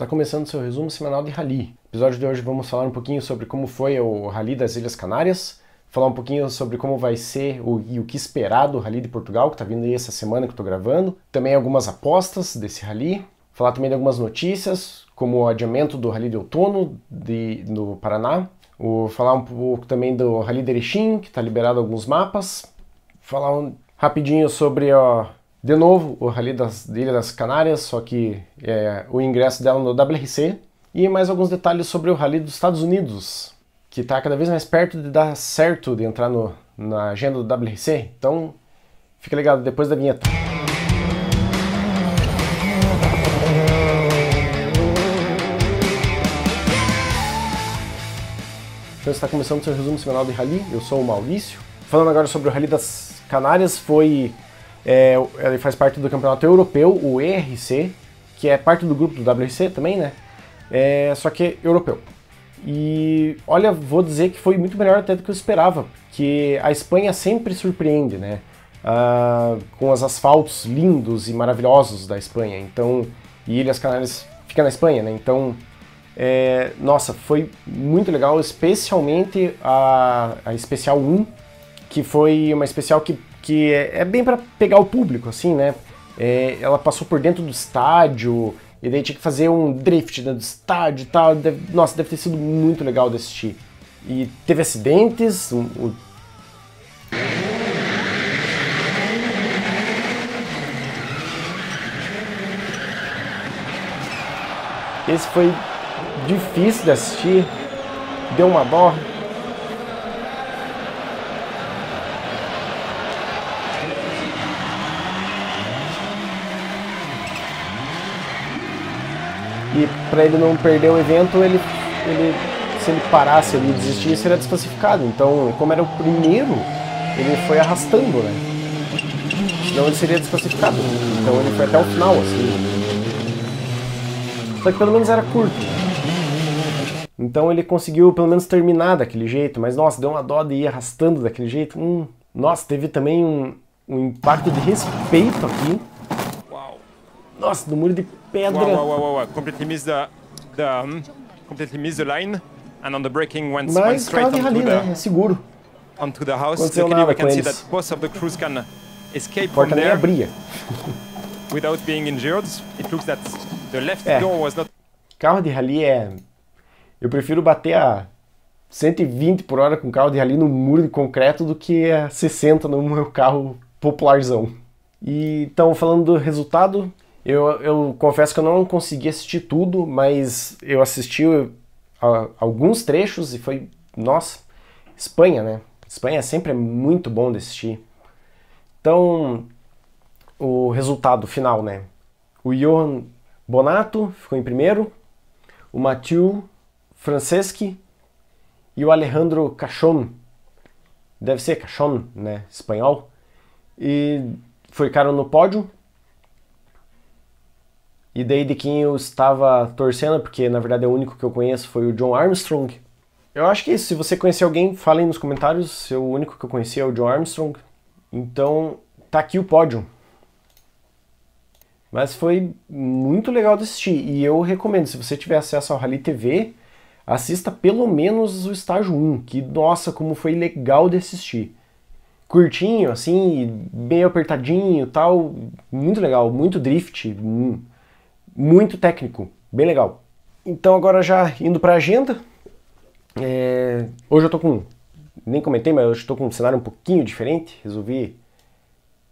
Está começando seu resumo semanal de rally. No episódio de hoje vamos falar um pouquinho sobre como foi o rally das Ilhas Canárias, falar um pouquinho sobre como vai ser o, e o que esperar do rally de Portugal, que está vindo aí essa semana que estou gravando, também algumas apostas desse rally, falar também de algumas notícias, como o adiamento do rally de outono de, no Paraná, o, falar um pouco também do rally de Erechim, que está liberado alguns mapas, falar um, rapidinho sobre ó, de novo, o Rally das Ilha das Canárias, só que é, o ingresso dela no WRC. E mais alguns detalhes sobre o Rally dos Estados Unidos, que está cada vez mais perto de dar certo de entrar no, na agenda do WRC. Então, fica ligado depois da vinheta. Então está começando o seu resumo semanal de Rally. Eu sou o Maurício. Falando agora sobre o Rally das Canárias, foi é, ele faz parte do campeonato europeu, o ERC, que é parte do grupo do WRC também, né? É, só que europeu. E olha, vou dizer que foi muito melhor até do que eu esperava, que a Espanha sempre surpreende, né? Ah, com os asfaltos lindos e maravilhosos da Espanha. Então, e Ilhas Canárias fica na Espanha, né? Então, é, nossa, foi muito legal, especialmente a, a especial 1, que foi uma especial que que é, é bem para pegar o público, assim, né? É, ela passou por dentro do estádio, e daí tinha que fazer um drift dentro do estádio e tal. Deve, nossa, deve ter sido muito legal de assistir. E teve acidentes, um, um... Esse foi difícil de assistir, deu uma borra E para ele não perder o evento, ele, ele se ele parasse e desistisse, ele desclassificado. Então, como era o primeiro, ele foi arrastando, né? Senão ele seria desclassificado. Então ele foi até o final, assim. Só que pelo menos era curto. Então ele conseguiu pelo menos terminar daquele jeito, mas nossa, deu uma dó de ir arrastando daquele jeito. Hum, nossa, teve também um, um impacto de respeito aqui. Nossa, do muro de pedra. Wow, wow, wow, wow. Completely missed the, the um, hmm? completely missed the line and on the braking went, went straight onto ali, the, né? é seguro. onto the house. Aconteceu Luckily we can see that both of the crews can escape from there abria. without being injured. It looks that the left é. door was not Carro de rally é eu prefiro bater a 120 por hora com carro de rally no muro de concreto do que a 60 no meu carro popularzão. E então falando do resultado, eu, eu confesso que eu não consegui assistir tudo, mas eu assisti uh, a, alguns trechos e foi. Nossa, Espanha, né? Espanha é sempre é muito bom de assistir. Então, o resultado final, né? O Johan Bonato ficou em primeiro, o Mathieu Franceschi e o Alejandro Cachon. Deve ser Cachon, né? Espanhol. E ficaram no pódio e daí de quem eu estava torcendo, porque na verdade é o único que eu conheço, foi o John Armstrong. Eu acho que se você conhecer alguém, aí nos comentários. Se é o único que eu conheci é o John Armstrong. Então, tá aqui o pódio. Mas foi muito legal de assistir. E eu recomendo, se você tiver acesso ao Rally TV, assista pelo menos o estágio 1, que nossa, como foi legal de assistir. Curtinho, assim, bem apertadinho tal. Muito legal, muito drift. Hum muito técnico, bem legal. Então agora já indo para a agenda, é... hoje eu estou com, nem comentei, mas hoje estou com um cenário um pouquinho diferente, resolvi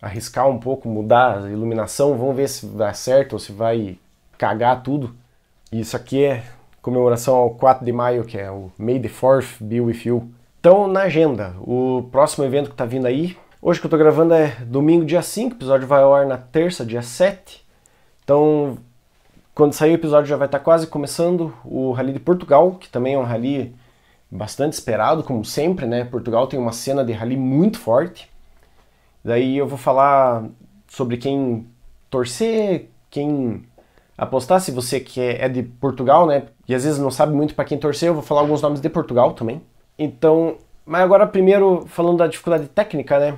arriscar um pouco, mudar a iluminação, vamos ver se dá certo ou se vai cagar tudo. Isso aqui é comemoração ao 4 de maio, que é o May the 4th Be With You. Então, na agenda, o próximo evento que está vindo aí, hoje que eu estou gravando é domingo, dia 5, o episódio vai ao ar na terça, dia 7. Então, quando sair o episódio já vai estar tá quase começando o Rally de Portugal, que também é um rally bastante esperado, como sempre, né? Portugal tem uma cena de rally muito forte. Daí eu vou falar sobre quem torcer, quem apostar, se você que é, é de Portugal, né? E às vezes não sabe muito para quem torcer, eu vou falar alguns nomes de Portugal também. Então, mas agora primeiro falando da dificuldade técnica, né?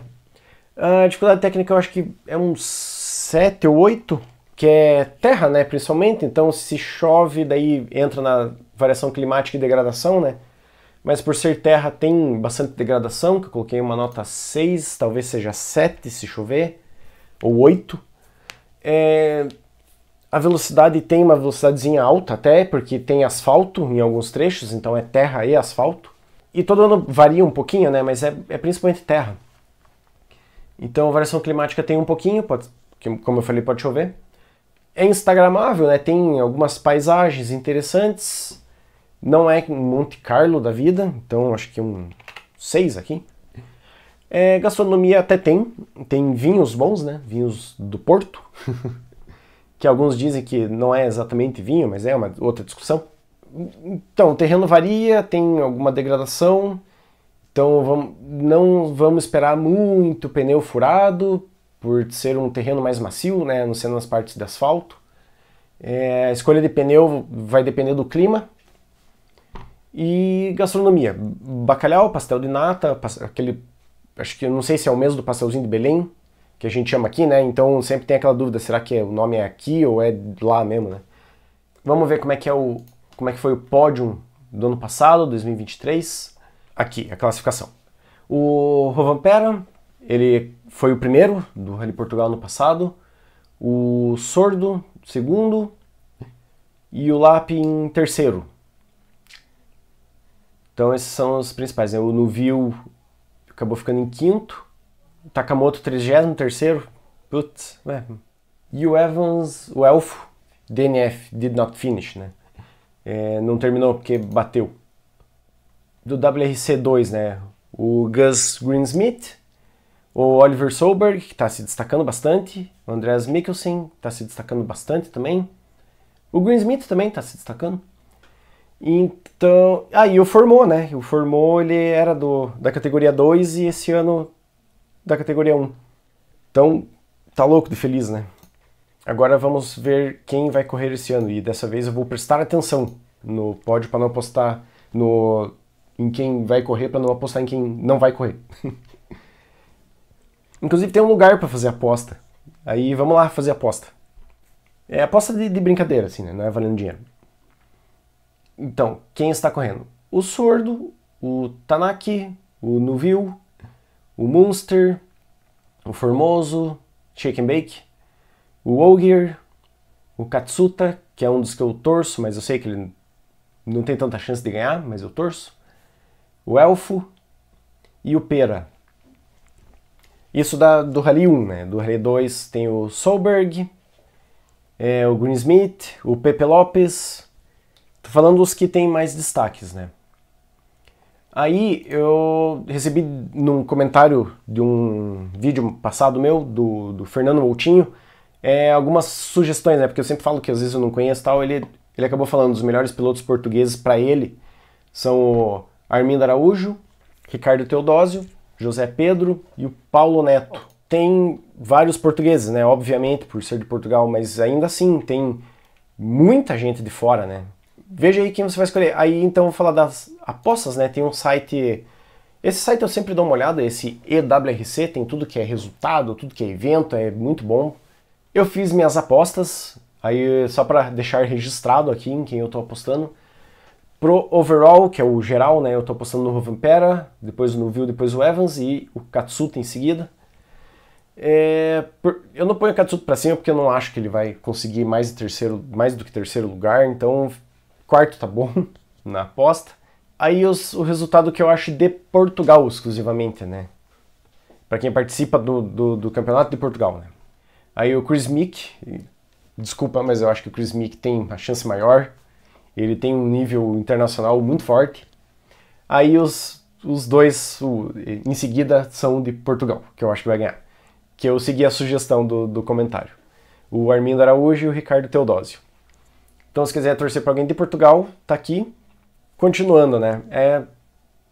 A dificuldade técnica eu acho que é uns 7 ou 8 que é terra, né, principalmente, então se chove, daí entra na variação climática e degradação, né? Mas por ser terra tem bastante degradação, que eu coloquei uma nota 6, talvez seja 7 se chover, ou 8. É, a velocidade tem uma velocidadezinha alta até, porque tem asfalto em alguns trechos, então é terra e asfalto. E todo ano varia um pouquinho, né? Mas é, é principalmente terra. Então a variação climática tem um pouquinho, pode, como eu falei, pode chover é instagramável, né? Tem algumas paisagens interessantes. Não é Monte Carlo da vida, então acho que um 6 aqui. É, gastronomia até tem, tem vinhos bons, né? Vinhos do Porto, que alguns dizem que não é exatamente vinho, mas é uma outra discussão. Então, o terreno varia, tem alguma degradação, então vamos, não vamos esperar muito pneu furado, por ser um terreno mais macio, né, não sendo nas partes de asfalto. É, escolha de pneu vai depender do clima. E gastronomia, bacalhau, pastel de nata, aquele, acho que não sei se é o mesmo do pastelzinho de Belém, que a gente chama aqui, né? Então sempre tem aquela dúvida, será que o nome é aqui ou é lá mesmo, né? Vamos ver como é que é o como é que foi o pódio do ano passado, 2023, aqui a classificação. O Rovan ele foi o primeiro do Rally Portugal no passado, o Sordo, segundo, e o Lap em terceiro. Então esses são os principais. Né? O Nuvio acabou ficando em quinto, o Takamoto 33º, putz, é. e o Evans, o Elfo, DNF, did not finish, né? É, não terminou porque bateu. Do WRC2, né? O Gus Greensmith o Oliver Solberg, que está se destacando bastante. O Andreas Mikkelsen está se destacando bastante também. O Smith também está se destacando. Então. Ah, e o Formou, né? O Formou ele era do, da categoria 2 e esse ano da categoria 1. Então, tá louco de feliz, né? Agora vamos ver quem vai correr esse ano. E dessa vez eu vou prestar atenção no pódio para não apostar no, em quem vai correr, para não apostar em quem não vai correr. Inclusive tem um lugar para fazer aposta. Aí vamos lá fazer aposta. É aposta de, de brincadeira, assim, né? Não é valendo dinheiro. Então, quem está correndo? O Sordo, o Tanaki, o Nuvil, o Munster, o Formoso, Shake and Bake, o Ogier, o Katsuta, que é um dos que eu torço, mas eu sei que ele não tem tanta chance de ganhar, mas eu torço. O Elfo e o Pera, isso da, do Rally 1, né? Do Rally 2 tem o Solberg, é, o Greensmith, o Pepe Lopes. Tô falando os que têm mais destaques, né? Aí eu recebi num comentário de um vídeo passado meu, do, do Fernando Moutinho, é, algumas sugestões, né? Porque eu sempre falo que às vezes eu não conheço tal. Ele, ele acabou falando dos melhores pilotos portugueses para ele são o Armindo Araújo, Ricardo Teodósio, José Pedro e o Paulo Neto. Tem vários portugueses, né? Obviamente, por ser de Portugal, mas ainda assim tem muita gente de fora, né? Veja aí quem você vai escolher. Aí então vou falar das apostas, né? Tem um site. Esse site eu sempre dou uma olhada, esse EWRC, tem tudo que é resultado, tudo que é evento, é muito bom. Eu fiz minhas apostas, aí só para deixar registrado aqui em quem eu estou apostando. Pro overall, que é o geral, né? Eu estou apostando no Vampera, depois no Vil, depois o Evans e o Katsuta em seguida. É, eu não ponho o Katsuta para cima porque eu não acho que ele vai conseguir mais, terceiro, mais do que terceiro lugar, então quarto tá bom na aposta. Aí os, o resultado que eu acho de Portugal exclusivamente, né? Para quem participa do, do, do, campeonato de Portugal, né? Aí o Chris Mick, desculpa, mas eu acho que o Chris Mick tem a chance maior ele tem um nível internacional muito forte. Aí os, os dois o, em seguida são de Portugal, que eu acho que vai ganhar. Que eu segui a sugestão do, do comentário. O Armindo Araújo e o Ricardo Teodósio. Então, se quiser torcer para alguém de Portugal, tá aqui. Continuando, né? É...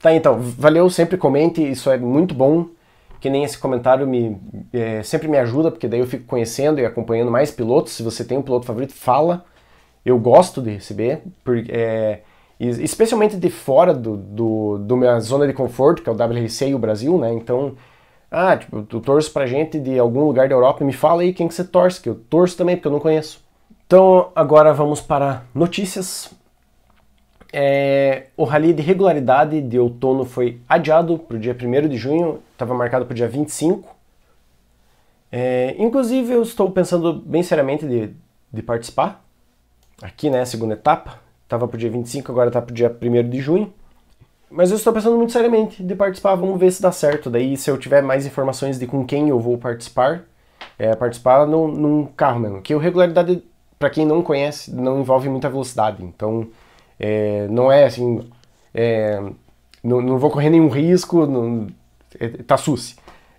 Tá, então, valeu, sempre comente, isso é muito bom. Que nem esse comentário me é, sempre me ajuda, porque daí eu fico conhecendo e acompanhando mais pilotos. Se você tem um piloto favorito, fala eu gosto de receber, por, é, especialmente de fora do, do, do, minha zona de conforto, que é o WRC e o Brasil, né? Então, ah, tipo, tu torce pra gente de algum lugar da Europa, me fala aí quem que você torce, que eu torço também, porque eu não conheço. Então, agora vamos para notícias. É, o rally de regularidade de outono foi adiado para o dia 1 de junho, estava marcado para o dia 25. É, inclusive, eu estou pensando bem seriamente de, de participar, aqui, né, segunda etapa, estava para o dia 25, agora está para o dia 1 de junho. Mas eu estou pensando muito seriamente de participar, vamos ver se dá certo. Daí, se eu tiver mais informações de com quem eu vou participar, é, participar no, num carro mesmo. Que a regularidade, para quem não conhece, não envolve muita velocidade. Então, é, não é assim. É, não, não, vou correr nenhum risco, não, é, tá suce.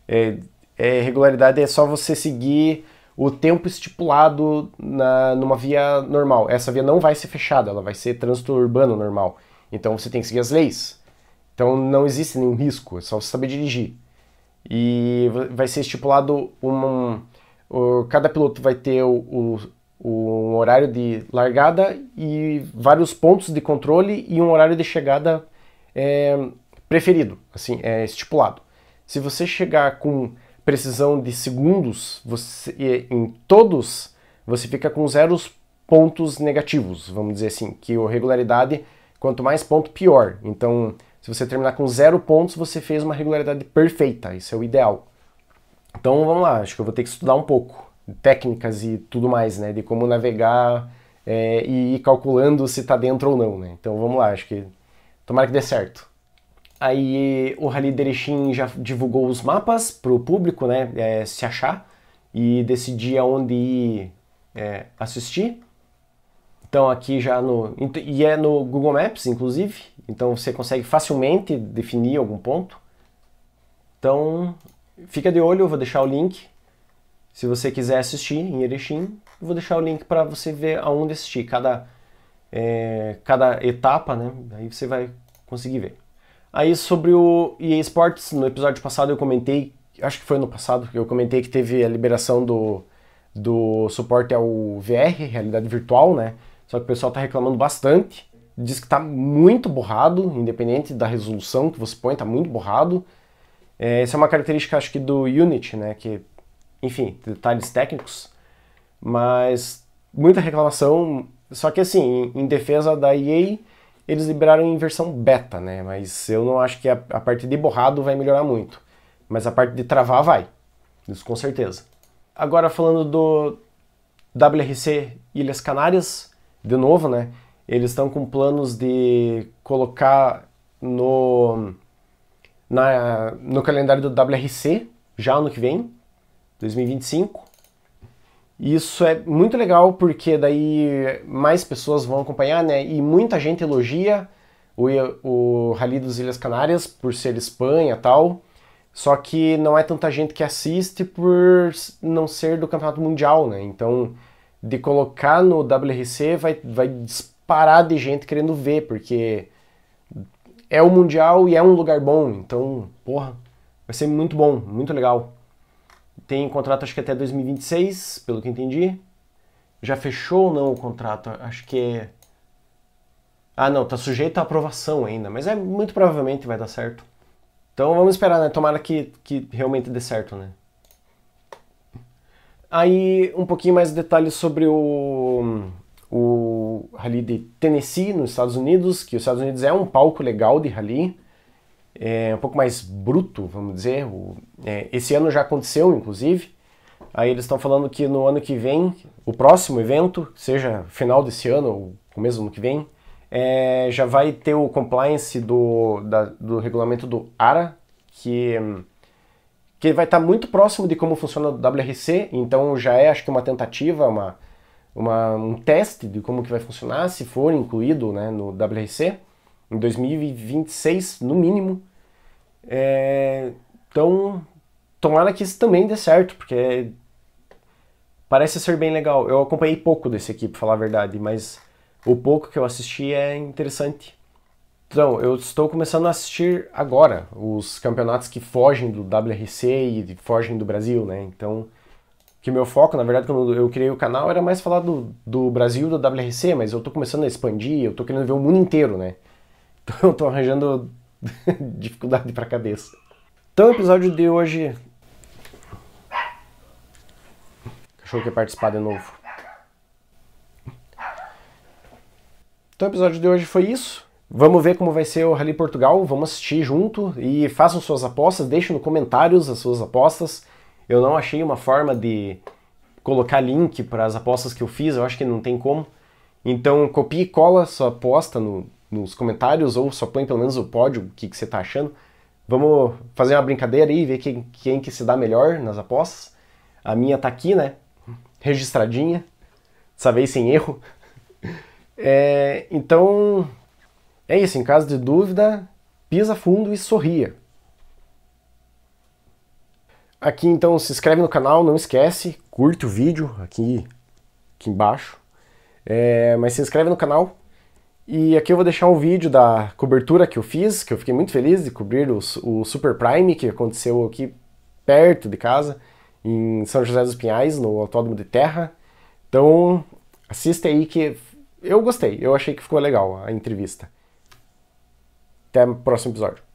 É, é, regularidade é só você seguir o tempo estipulado na, numa via normal. Essa via não vai ser fechada, ela vai ser trânsito urbano normal. Então você tem que seguir as leis. Então não existe nenhum risco, é só você saber dirigir. E vai ser estipulado um. um cada piloto vai ter o, o, um horário de largada e vários pontos de controle e um horário de chegada é, preferido, assim, é estipulado. Se você chegar com precisão de segundos, você, em todos você fica com zeros pontos negativos, vamos dizer assim, que a regularidade, quanto mais ponto, pior. Então, se você terminar com zero pontos, você fez uma regularidade perfeita, isso é o ideal. Então, vamos lá, acho que eu vou ter que estudar um pouco técnicas e tudo mais, né, de como navegar é, e ir calculando se está dentro ou não, né. Então, vamos lá, acho que tomara que dê certo. Aí o Rally Derechim já divulgou os mapas para o público né, é, se achar e decidir aonde ir é, assistir. Então aqui já no. E é no Google Maps, inclusive. Então você consegue facilmente definir algum ponto. Então fica de olho, eu vou deixar o link. Se você quiser assistir em Erechim, eu vou deixar o link para você ver aonde assistir. Cada, é, cada etapa, né? Aí você vai conseguir ver. Aí sobre o EA Sports, no episódio passado eu comentei, acho que foi no passado, que eu comentei que teve a liberação do, do suporte ao VR, realidade virtual, né? Só que o pessoal tá reclamando bastante, diz que tá muito borrado, independente da resolução que você põe, tá muito borrado. É, essa é uma característica, acho que, do Unity, né? Que, enfim, detalhes técnicos, mas muita reclamação. Só que, assim, em defesa da EA, eles liberaram em versão beta, né? Mas eu não acho que a, a, parte de borrado vai melhorar muito. Mas a parte de travar vai. Isso com certeza. Agora falando do WRC Ilhas Canárias, de novo, né? Eles estão com planos de colocar no, na, no calendário do WRC já ano que vem, 2025 isso é muito legal porque daí mais pessoas vão acompanhar, né? E muita gente elogia o, o Rally dos Ilhas Canárias por ser Espanha tal. Só que não é tanta gente que assiste por não ser do Campeonato Mundial, né? Então, de colocar no WRC vai, vai disparar de gente querendo ver, porque é o Mundial e é um lugar bom. Então, porra, vai ser muito bom, muito legal tem contrato acho que até 2026, pelo que entendi. Já fechou ou não o contrato? Acho que é... Ah, não, tá sujeito à aprovação ainda, mas é muito provavelmente vai dar certo. Então vamos esperar, né? Tomara que, que realmente dê certo, né? Aí um pouquinho mais de detalhes sobre o, o rally de Tennessee, nos Estados Unidos, que os Estados Unidos é um palco legal de rally é, um pouco mais bruto, vamos dizer. O, é, esse ano já aconteceu, inclusive. Aí eles estão falando que no ano que vem, o próximo evento, seja final desse ano ou começo do ano que vem, é, já vai ter o compliance do, da, do regulamento do ARA, que, que vai estar tá muito próximo de como funciona o WRC, então já é acho que uma tentativa, uma, uma, um teste de como que vai funcionar se for incluído né, no WRC em 2026 no mínimo. É, então, tomara que isso também dê certo, porque parece ser bem legal. Eu acompanhei pouco desse aqui, pra falar a verdade, mas o pouco que eu assisti é interessante. Então, eu estou começando a assistir agora os campeonatos que fogem do WRC e fogem do Brasil, né? Então, que meu foco, na verdade, quando eu criei o canal, era mais falar do, do Brasil, do WRC, mas eu estou começando a expandir, eu estou querendo ver o mundo inteiro, né? Estou arranjando dificuldade para a cabeça. Então, o episódio de hoje. O cachorro quer participar de novo. Então, o episódio de hoje foi isso. Vamos ver como vai ser o Rally Portugal, vamos assistir junto e façam suas apostas, deixem nos comentários as suas apostas. Eu não achei uma forma de colocar link para as apostas que eu fiz, eu acho que não tem como. Então copie e cola sua aposta no, nos comentários ou só põe pelo menos o pódio, o que, que você está achando. Vamos fazer uma brincadeira aí, ver quem, quem que se dá melhor nas apostas. A minha tá aqui, né? Registradinha. Dessa vez sem erro. É, então, é isso. Em caso de dúvida, pisa fundo e sorria. Aqui então, se inscreve no canal, não esquece, curte o vídeo aqui, aqui embaixo. É, mas se inscreve no canal, e aqui eu vou deixar o um vídeo da cobertura que eu fiz, que eu fiquei muito feliz de cobrir o, o Super Prime, que aconteceu aqui perto de casa, em São José dos Pinhais, no Autódromo de Terra. Então, assista aí que eu gostei, eu achei que ficou legal a entrevista. Até o próximo episódio.